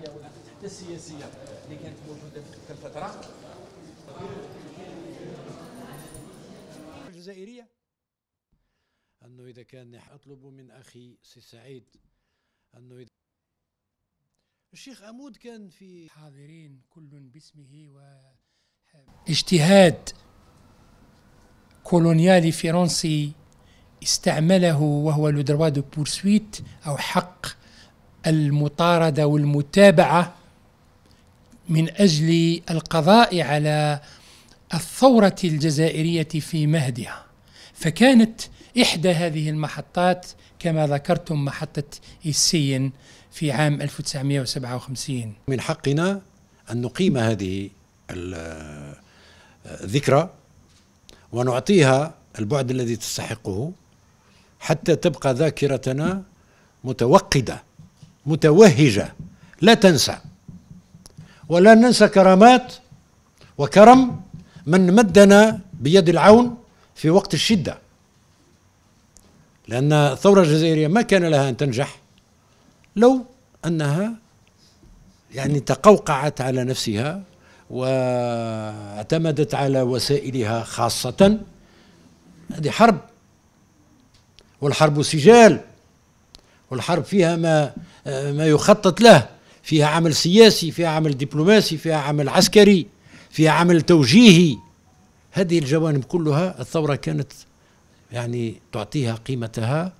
الاجتماعيه ولا حتى السياسيه اللي كانت موجوده في تلك الفتره الجزائريه انه اذا كان اطلب من اخي سي سعيد انه إذا الشيخ عمود كان في حاضرين كل باسمه و اجتهاد كولونيالي فرنسي استعمله وهو لو دروا دو بورسويت او حق المطارده والمتابعه من اجل القضاء على الثوره الجزائريه في مهدها فكانت احدى هذه المحطات كما ذكرتم محطه السين في عام 1957 من حقنا ان نقيم هذه الذكرى ونعطيها البعد الذي تستحقه حتى تبقى ذاكرتنا متوقده متوهجة لا تنسى ولا ننسى كرامات وكرم من مدنا بيد العون في وقت الشدة لأن الثورة الجزائرية ما كان لها أن تنجح لو أنها يعني تقوقعت على نفسها واعتمدت على وسائلها خاصة هذه حرب والحرب سجال والحرب فيها ما ما يخطط له فيها عمل سياسي فيها عمل دبلوماسي فيها عمل عسكري فيها عمل توجيهي هذه الجوانب كلها الثورة كانت يعني تعطيها قيمتها